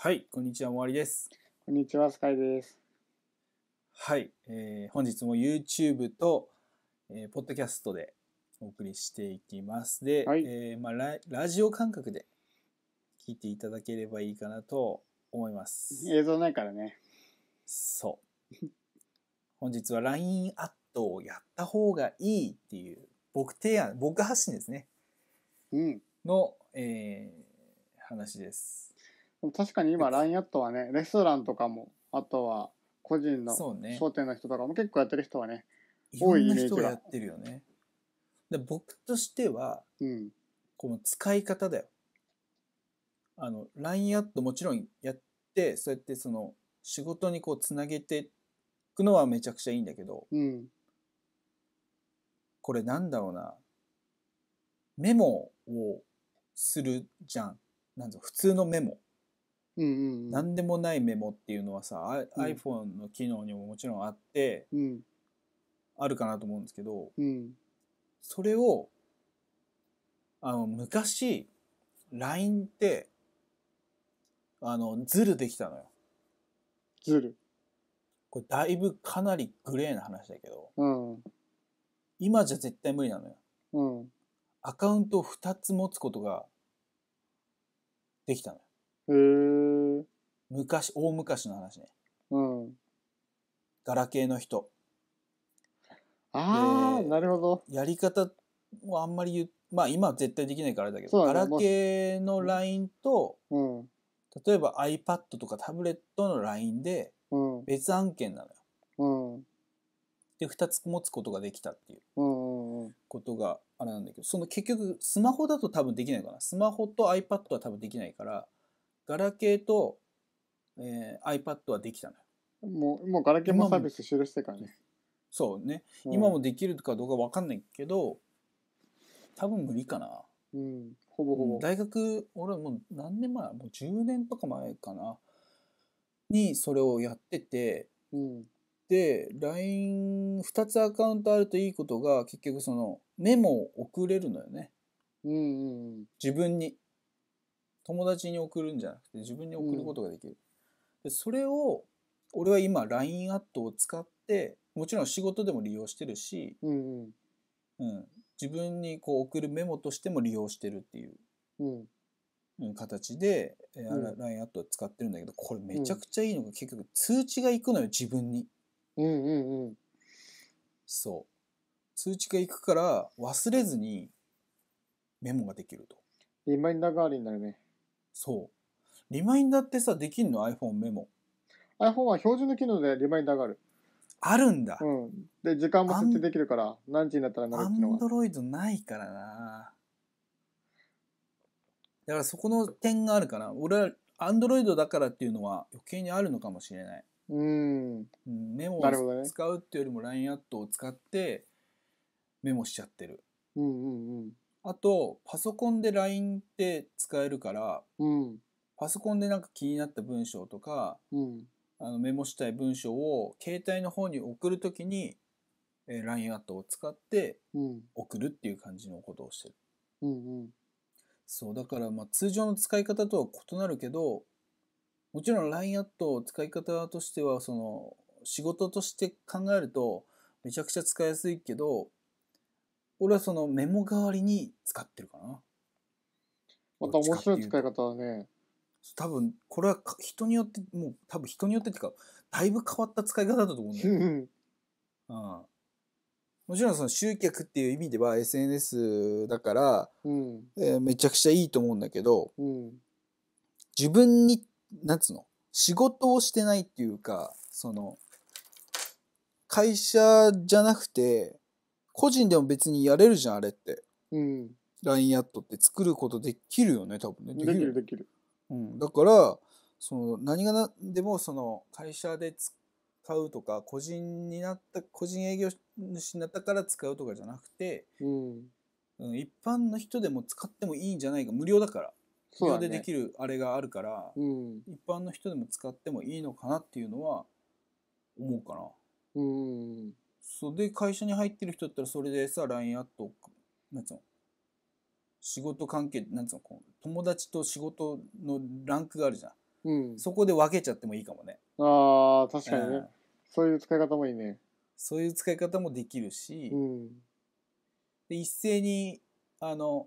はい、こんにちは、もわりです。こんにちは、スカイです。はい、えー、本日も YouTube と、えー、ポッドキャストでお送りしていきます。で、はい、えー、まあラ、ラジオ感覚で聞いていただければいいかなと思います。映像ないからね。そう。本日は LINE アットをやった方がいいっていう僕提案、僕発信ですね。うん。の、えー、話です。確かに今、ラインアットはね、レストランとかも、あとは個人のそうね商店の人とかも結構やってる人はね、多いイメージ人がやってるよねで僕としてはうん。この使い方だよあの LINE アットもちろんやってそうやってその仕事にこうつなげていくのはめちゃくちゃいいんだけどうん。これなんだろうなメモをするじゃんなんぞ普通のメモうんうん、何でもないメモっていうのはさ、うん、iPhone の機能にももちろんあって、うん、あるかなと思うんですけど、うん、それをあの昔 LINE ってあのズルできたのよ。ズルこれだいぶかなりグレーな話だけど、うん、今じゃ絶対無理なのよ。うん、アカウントを2つ持つことができたのよ。へえ。昔、大昔の話ね。うん。ガラケーの人。ああ、なるほど。やり方はあんまり言まあ今は絶対できないからあれだけど、ガラケーの LINE と、うん、例えば iPad とかタブレットの LINE で別案件なのよ。うん、で2つ持つことができたっていうことがあれなんだけどその結局スマホだと多分できないかなスマホと iPad は多分できないからガラケーとえー、iPad はできたのよ。もう、もうガラケーもサービス終了してからね。そうね、うん、今もできるかどうか分かんないけど、多分無理かな。うん、ほぼほぼ。大学、俺はもう何年前もう10年とか前かな。にそれをやってて、うん、で、LINE2 つアカウントあるといいことが、結局そのメモを送れるのよね。うんうんうん、自分に。友達に送るんじゃなくて自分に送ることができる。でそれを俺は今 LINE アットを使ってもちろん仕事でも利用してるし、うん、うんうん、自分にこう送るメモとしても利用してるっていう、うん、形で、えーうん、LINE アットを使ってるんだけどこれめちゃくちゃいいのが、結局通知がいくのよ自分に。うんうんうん、そう通知がいくから忘れずにメモができると。リマインダー代わりになるね。そう。リマインダーってさ、できんの ?iPhone メモ。iPhone は標準の機能でリマインダーがある。あるんだ。うん。で、時間も設定できるから、何時になったらなるっていうのは。Android ないからなだからそこの点があるかな。俺は、Android だからっていうのは余計にあるのかもしれない。うん。メモを使うっていうよりも LINE アットを使ってメモしちゃってる。うんうんうん。あと、パソコンで LINE って使えるから、うん。パソコンでなんか気になった文章とか、うん、あのメモしたい文章を携帯の方に送るときに、えー、LINE アットを使って送るっていう感じのことをしてる。うんうん、そうだからまあ通常の使い方とは異なるけどもちろん LINE アット使い方としてはその仕事として考えるとめちゃくちゃ使いやすいけど俺はそのメモ代わりに使ってるかな。また面白い使い方だね。多分これは人によってもう多分人によってっていうかだいぶ変わった使い方だと思うんだよ、ねうん、もちろんその集客っていう意味では SNS だから、うん、えー、めちゃくちゃいいと思うんだけど、うん、自分になんつうの仕事をしてないっていうかその会社じゃなくて個人でも別にやれるじゃんあれって、うん、LINE アットって作ることできるよね多分ねできるできるうん、だからその何がなでもその会社で使うとか個人になった個人営業主になったから使うとかじゃなくて、うんうん、一般の人でも使ってもいいんじゃないか無料だから無料でできるあれがあるから、ねうん、一般の人でも使ってもいいのかなっていうのは思うかな。うん、それで会社に入ってる人だったらそれでさ LINE アットなんつうの仕事関係なんつうの友達と仕事のランクがあるじゃん、うん、そこで分けちゃってもいいかもねああ確かにね、うんそういう使い方もいいねそういう使い方もできるし、うんで一斉にあの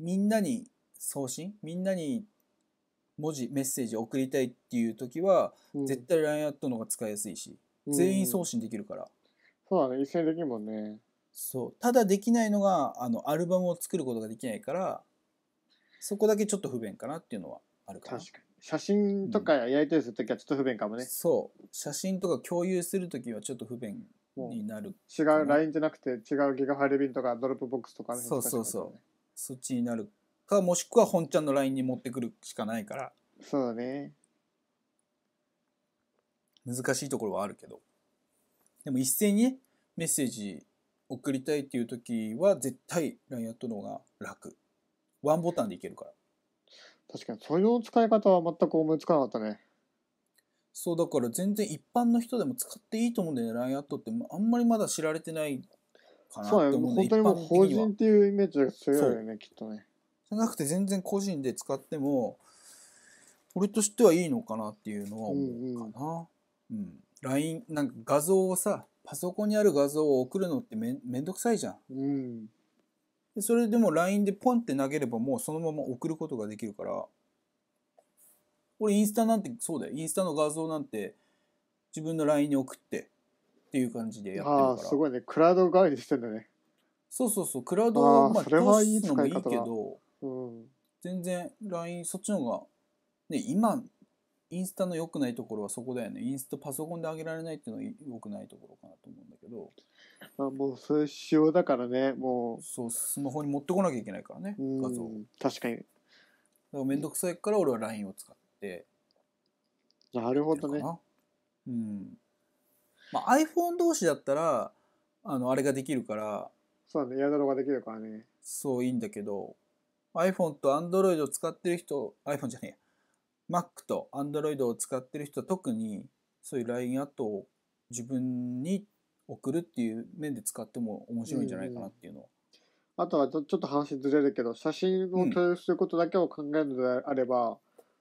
みんなに送信みんなに文字メッセージを送りたいっていう時は、うん絶対 LINE アットの方が使いやすいし、全員送信できるからそうだね一斉にできるもんねそうただできないのがあのアルバムを作ることができないからそこだけちょっと不便かなっていうのはあるかな確かに写真とかやりたりする時はちょっと不便かもね、うん、そう写真とか共有する時はちょっと不便になる違う LINE じゃなくて違うギガファイル便とかドロップボックスとか、ね、そうそうそうそっちになるかもしくは本ちゃんの LINE に持ってくるしかないからそうだね難しいところはあるけどでも一斉にねメッセージ送りたいっていう時は絶対 LINE アットの方が楽ワンボタンでいけるから確かにそれの使い方は全く思いつかなかったねそうだから全然一般の人でも使っていいと思うんだよね LINE アットってあんまりまだ知られてないかなって思うそうね本当にもう法人っていうイメージが強いよねきっとねじゃなくて全然個人で使っても俺としてはいいのかなっていうのは思うかな、うん、うんうん、LINE なんか画像をさパソコンにある画像を送るのってめめんどくさいじゃん。うん、でそれでも LINE でポンって投げればもうそのまま送ることができるから。俺インスタなんてそうだよ。インスタの画像なんて自分の LINE に送ってっていう感じでやってるから。あすごいね。クラウド代わりにしてんだね。そうそうそう。クラウドはまあ通すのもいいけど、うん、全然 LINE そっちの方が、ね、今インスタの良くないところはそこだよねインスタパソコンで上げられないっていうのは良くないところかなと思うんだけどまあもうそれ仕様だからねもうそうスマホに持ってこなきゃいけないからね画像確かにだから面倒くさいから俺は LINE を使ってなるほどねうんまあ iPhone 同士だったらあのあれができるからそうねロができるからねそういいんだけど iPhone と Android を使ってる人 iPhone じゃねえ Mac と Android を使ってる人は特にそういう LINE アットを自分に送るっていう面で使っても面白いんじゃないかなっていうのは。うん、あとはちょっと話ずれるけど写真を共有することだけを考えるのであれば、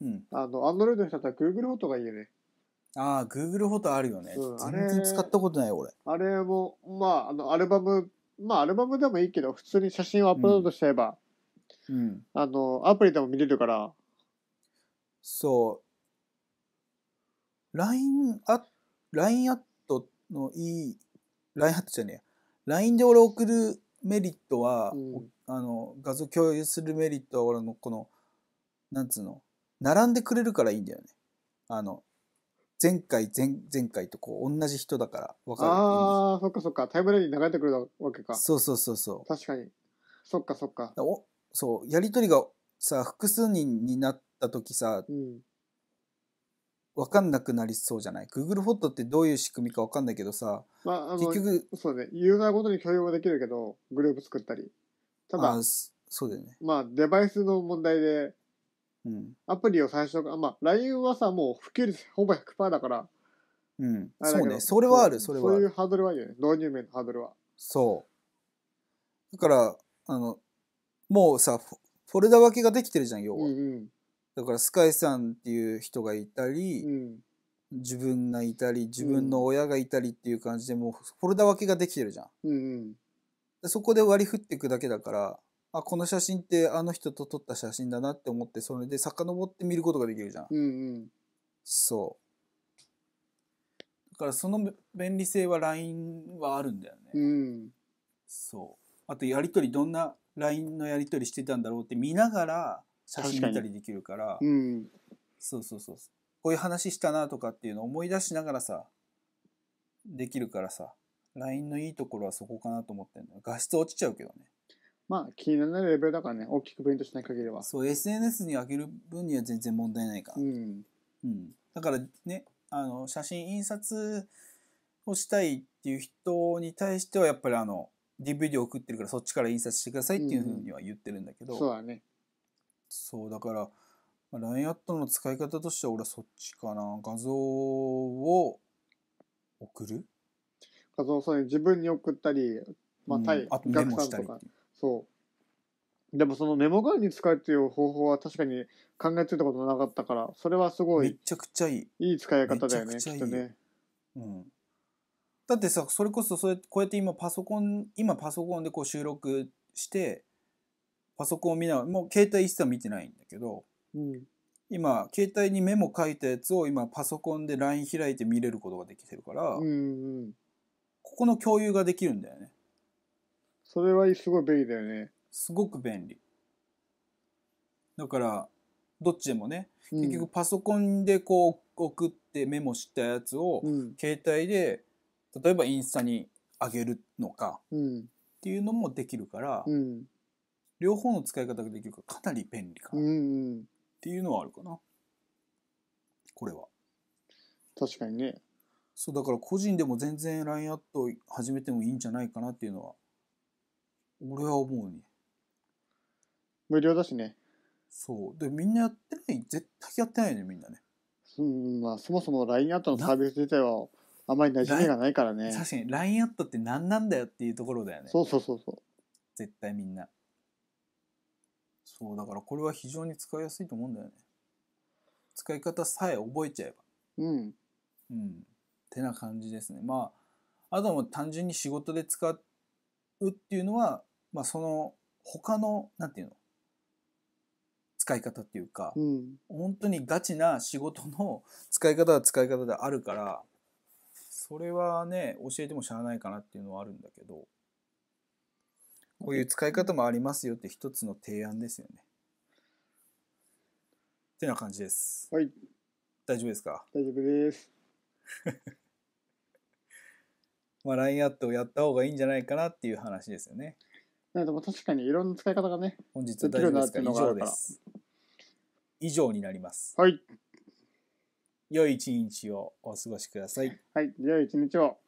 うん、あの Android の人だったら Google フォトがいいよね。ああ Google フォトあるよね、うん、全然使ったことない俺あれもまああのアルバムまあアルバムでもいいけど普通に写真をアップロードしちゃえば、うん、あのアプリでも見れるからそう。LINE アッ、インアットのいい、LINE アットじゃねえや。LINE で俺送るメリットは、うん、あの、画像共有するメリットは俺のこの、なんつうの、並んでくれるからいいんだよね。あの、前回、前、前回とこう、同じ人だから、わかる。ああ、そっかそっか。タイムラインに流れてくるわけか。そうそうそうそう。確かに。そっかそっか。おそう、やりとりがさ、複数人になっった時さ、うん、分かんなくなりそうじゃない ?Google フォトってどういう仕組みか分かんないけどさ、まあ、あ結局そうねユーザーごとに共有はできるけどグループ作ったりただそうだよねまあデバイスの問題で、うん、アプリを最初からまあ LINE はさもう普及率ほぼ100%だからうんそうねそれはあるそれはそういうハードルはいいよね導入面のハードルはそうだからあのもうさフォルダ分けができてるじゃん要は、うんうん、だからスカイさんっていう人がいたり、うん、自分がいたり自分の親がいたりっていう感じでもうフォルダ分けができてるじゃん。うんうんそこで割り振っていくだけだからあこの写真ってあの人と撮った写真だなって思ってそれで遡って見ることができるじゃん。うんうん、そうだからその便利性は LINE はあるんだよね。うん、そうあとやり取りどんな LINE のやり取りしてたんだろうって見ながら写真見たりできるから、うん、そうそうそうこういう話したなとかっていうのを思い出しながらさできるからさ LINE のいいところはそこかなと思ってんの画質落ちちゃうけどねまあ気になるレベルだからね大きくプリントしない限りはそう SNS に上げる分には全然問題ないから、うん、うん、だからねあの写真印刷をしたいっていう人に対してはやっぱりあの DVD を送ってるからそっちから印刷してくださいっていうふうには言ってるんだけど、うん、そうだねそうだから、まあ、LINE アットの使い方としては俺はそっちかな画像を送る画像そういう自分に送ったり、まあ、対、うん、あとメモしたりそうでもそのメモ代わりに使うっていう方法は確かに考えついたことなかったからそれはすごいめちゃくちゃいいいい使い方だよねきっとね、うん、だってさそれこそそうやこうやって今パソコン今パソコンでこう収録してパソコンを見ながら、もう携帯一切見てないんだけど、うん、今、携帯にメモ書いたやつを今パソコンで LINE 開いて見れることができてるから、うんうん、ここの共有ができるんだよね。それはすごい便利だよね。すごく便利。だから、どっちでもね、うん、結局パソコンでこう送ってメモしたやつを、携帯で、例えばインスタに上げるのか、っていうのもできるから、うん両方の使い方ができるからかなり便利かなっていうのはあるかなこれは確かにねそうだから個人でも全然 LINE アット始めてもいいんじゃないかなっていうのは俺は思うね無料だしねそうでみんなやってない絶対やってないねみんなねうんまあそもそも LINE アットのサービス自体はあまり馴染みがないからね確かに LINE アットって何なんだよっていうところだよねそうそうそうそう絶対みんなそうだからこれは非常に使いやすいと思うんだよね使い方さえ覚えちゃえばうんうんてな感じですねまああとも単純に仕事で使うっていうのは、まあ、その他の何て言うの使い方っていうか、うん、本当にガチな仕事の 使い方は使い方であるからそれはね教えてもしゃあないかなっていうのはあるんだけどこういう使い方もありますよって一つの提案ですよね。ってな感じです。はい。大丈夫ですか大丈夫です。まあ、LINE アットをやった方がいいんじゃないかなっていう話ですよね。でも確かにいろんな使い方がね、本日は大丈夫ですか以上です。以上になります。はい。良い一日をお過ごしください。はい、良い一日を。